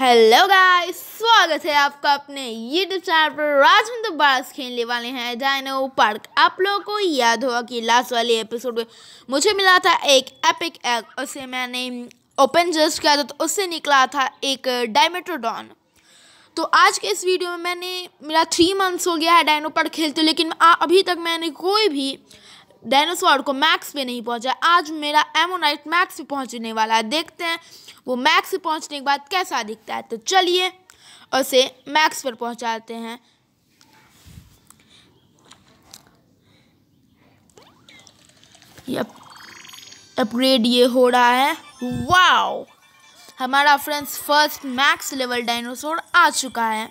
hello guys स्वागत है आपका अपने यूट्यूब चैनल पर आज हम दोबारा खेलने वाले हैं डायनो पार्क आप लोगों को याद होगा कि लास्ट वाले एपिसोड में मुझे मिला था एक एपिक एग उसे मैंने ओपन जस्ट किया था तो उससे निकला था एक डायमेट्रोडॉन तो आज के इस वीडियो में मैंने मेरा थ्री मंथ्स हो गया है डायनो पार्क खेलते लेकिन अभी तक मैंने कोई भी डायनासोर को मैक्स पे नहीं पहुंचा आज मेरा एमोनाइट मैक्स पे पहुंचने वाला है देखते हैं वो मैक्स पे पहुंचने के बाद कैसा दिखता है तो चलिए उसे मैक्स पर पहुंचाते हैं अपग्रेड ये हो रहा है वाओ हमारा friends first max level dinosaur आ चुका है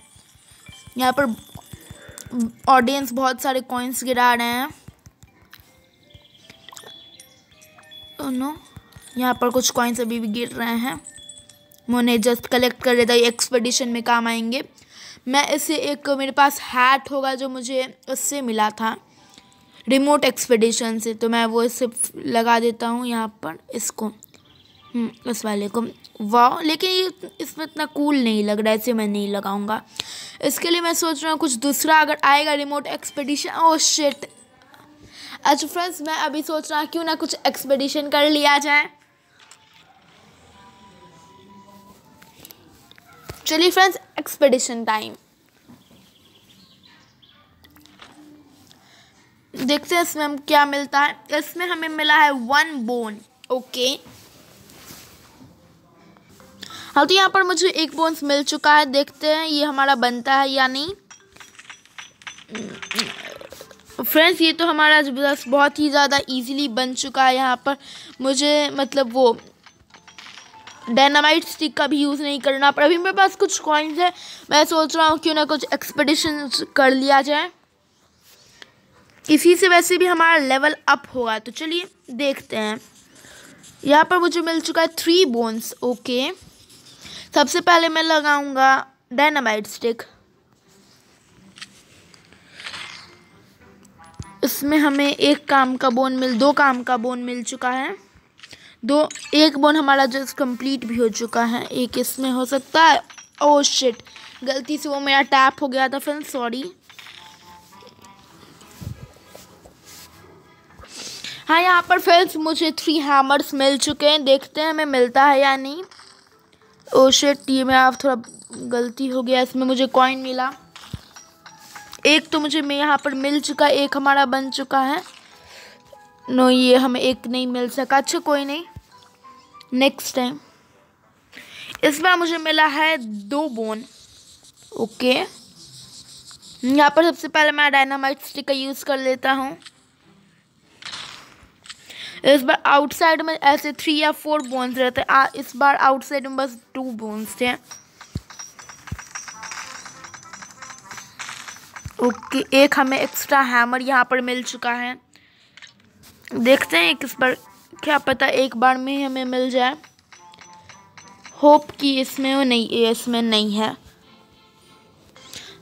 यहाँ पर ऑडियंस बहुत सारे कॉइन्स गिरा रहे हैं नो यहाँ पर कुछ कॉइन्स अभी भी गिर रहे हैं मोने जस्ट कलेक्ट कर लेता एक्सपेडिशन में काम आएंगे मैं इसे एक मेरे पास हैट होगा जो मुझे उससे मिला था रिमोट एक्सपेडिशन से तो मैं वो इसे लगा देता हूँ यहाँ पर इसको हम्म, इस वाले को वाह लेकिन ये इसमें इतना कूल नहीं लग रहा है इसे मैं नहीं लगाऊंगा इसके लिए मैं सोच रहा हूँ कुछ दूसरा अगर आएगा रिमोट एक्सपेडिशन ओ शिट अच्छा फ्रेंड्स मैं अभी सोच रहा क्यों ना कुछ एक्सपेडिशन कर लिया जाए चलिए फ्रेंड्स एक्सपेडिशन टाइम देखते हैं इसमें हम क्या मिलता है इसमें हमें मिला है वन बोन ओके हाँ तो यहाँ पर मुझे एक बोन्स मिल चुका है देखते हैं ये हमारा बनता है या नहीं फ्रेंड्स ये तो हमारा बस बहुत ही ज़्यादा इजीली बन चुका है यहाँ पर मुझे मतलब वो डायनामाइट स्टिक का भी यूज़ नहीं करना पर अभी मेरे पास कुछ कॉइन्स है मैं सोच रहा हूँ क्यों ना कुछ एक्सपडिशन कर लिया जाए इसी से वैसे भी हमारा लेवल अप होगा तो चलिए देखते हैं यहाँ पर मुझे मिल चुका है थ्री बोन्स ओके सबसे पहले मैं लगाऊँगा डायनामाइट स्टिक इसमें हमें एक काम का बोन मिल दो काम का बोन मिल चुका है दो एक बोन हमारा जस्ट कंप्लीट भी हो चुका है एक इसमें हो सकता है ओ oh शिट गलती से वो मेरा टैप हो गया था फिर सॉरी हाँ यहाँ पर फ्रेंड्स मुझे थ्री हैमर्स मिल चुके हैं देखते हैं हमें मिलता है या नहीं ओ oh शिट ये मेरा थोड़ा गलती हो गया इसमें मुझे कॉइन मिला एक तो मुझे मैं यहाँ पर मिल चुका है एक हमारा बन चुका है नो ये हमें एक नहीं मिल सका अच्छा कोई नहीं नेक्स्ट टाइम इस बार मुझे मिला है दो बोन ओके यहाँ पर सबसे पहले मैं डायनामाइट स्टिक का यूज़ कर लेता हूँ इस बार आउटसाइड में ऐसे थ्री या फोर बोन्स रहते हैं इस बार आउटसाइड में बस टू बोन्स थे ओके एक हमें एक्स्ट्रा हैमर यहाँ पर मिल चुका है देखते हैं किस बार क्या पता एक बार में ही हमें मिल जाए होप कि इसमें वो नहीं इसमें नहीं है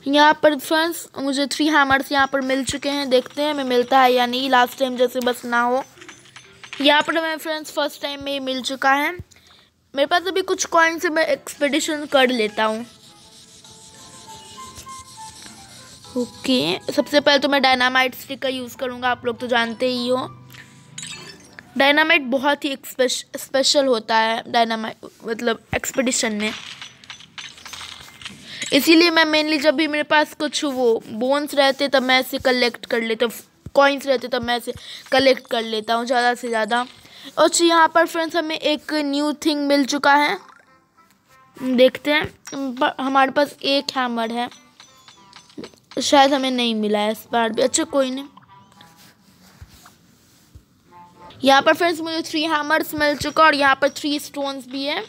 यहाँ पर फ्रेंड्स मुझे थ्री हैमर्स यहाँ पर मिल चुके हैं देखते हैं हमें मिलता है या नहीं लास्ट टाइम जैसे बस ना हो यहाँ पर हमें फ्रेंड्स फर्स्ट टाइम में मिल चुका है मेरे पास अभी कुछ कॉइन से मैं एक्सपेडिशन कर लेता हूँ ओके सबसे पहले तो मैं डायनामाइट स्टिक का यूज़ करूँगा आप लोग तो जानते ही हो डायनामाइट बहुत ही स्पेशल होता है डायनामाइट मतलब एक्सपेडिशन में इसीलिए मैं मेनली जब भी मेरे पास कुछ वो बोन्स रहते तब मैं ऐसे कलेक्ट कर लेता कॉइन्स रहते तब मैं ऐसे कलेक्ट कर लेता हूँ ज़्यादा से ज़्यादा और यहाँ पर फ्रेंड्स हमें एक न्यू थिंग मिल चुका है देखते हैं हमारे पास एक हैमर है शायद हमें नहीं मिला है इस बार भी अच्छा कोई नहीं यहाँ पर फ्रेंड्स मुझे थ्री हैमर्स मिल चुका और यहाँ पर थ्री स्टोन्स भी है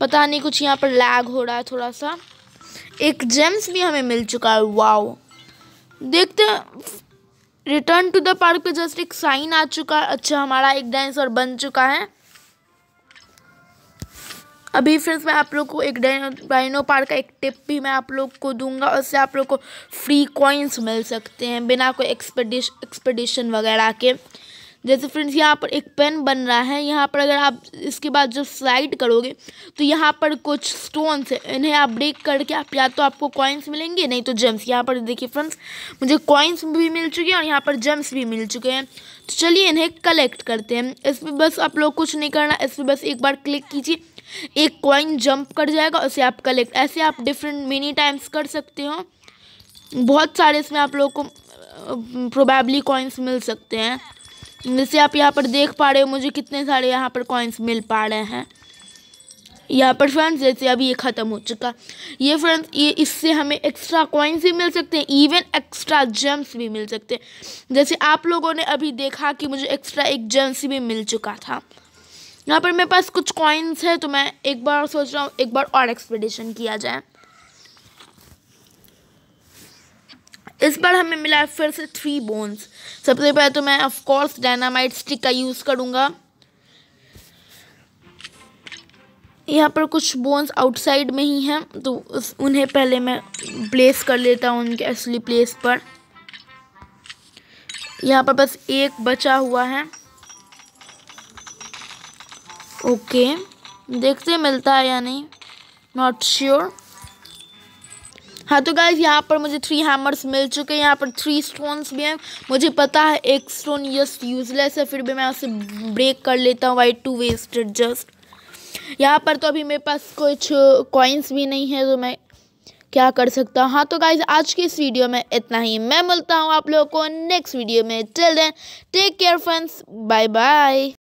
पता नहीं कुछ यहाँ पर लैग हो रहा है थोड़ा सा एक जेम्स भी हमें मिल चुका है वाओ देखते रिटर्न टू द पार्क पे जस्ट एक साइन आ चुका है अच्छा हमारा एक डांसर बन चुका है अभी फ्रेंड्स मैं आप लोग को एक डाइनो पार्क का एक टिप भी मैं आप लोग को दूंगा उससे आप लोग को फ्री कॉइन्स मिल सकते हैं बिना कोई एक्सपेडिश एक्सपेडिशन वगैरह के जैसे फ्रेंड्स यहाँ पर एक पेन बन रहा है यहाँ पर अगर आप इसके बाद जब स्लाइड करोगे तो यहाँ पर कुछ स्टोन्स हैं इन्हें आप ब्रेक करके आप या तो आपको कॉइन्स मिलेंगे नहीं तो जेम्स यहाँ पर देखिए फ्रेंड्स मुझे कॉइन्स भी मिल चुके हैं और यहाँ पर जेम्स भी मिल चुके हैं तो चलिए इन्हें कलेक्ट करते हैं इस पर बस आप लोग कुछ नहीं करना इस पर बस एक बार क्लिक कीजिए एक कॉइन जंप कर जाएगा उसे आप कलेक्ट ऐसे आप डिफरेंट मिनी टाइम्स कर सकते हो बहुत सारे इसमें आप लोगों को प्रोबेबली कॉइन्स मिल सकते हैं जैसे आप यहाँ पर देख पा रहे हो मुझे कितने सारे यहाँ पर कॉइन्स मिल पा रहे हैं यहाँ पर फ्रेंड्स जैसे अभी ये ख़त्म हो चुका ये फ्रेंड्स ये इससे हमें एक्स्ट्रा कॉइन्स भी मिल सकते हैं इवन एक्स्ट्रा जेम्स भी मिल सकते हैं जैसे आप लोगों ने अभी देखा कि मुझे एक्स्ट्रा एक जेम्स भी मिल चुका था यहाँ पर मेरे पास कुछ कॉइन्स है तो मैं एक बार सोच रहा हूँ एक बार और एक्सपेडिशन किया जाए इस बार हमें मिला है फिर से थ्री बोन्स सबसे पहले तो मैं ऑफ कोर्स डायनामाइट स्टिक का यूज़ करूँगा यहाँ पर कुछ बोन्स आउटसाइड में ही हैं तो उन्हें पहले मैं प्लेस कर लेता हूँ उनके असली प्लेस पर यहाँ पर बस एक बचा हुआ है ओके देखते मिलता है या नहीं नॉट श्योर हाँ तो गाइज यहाँ पर मुझे थ्री हैमर्स मिल चुके हैं यहाँ पर थ्री स्टोन्स भी हैं मुझे पता है एक स्टोन जस्ट यूजलेस है फिर भी मैं उसे ब्रेक कर लेता हूँ वाई टू वेस्टेड जस्ट यहाँ पर तो अभी मेरे पास कुछ कॉइन्स भी नहीं है तो मैं क्या कर सकता हूँ हाँ तो गाइज आज की इस वीडियो में इतना ही मैं मिलता हूँ आप लोगों को नेक्स्ट वीडियो में till then take care friends bye bye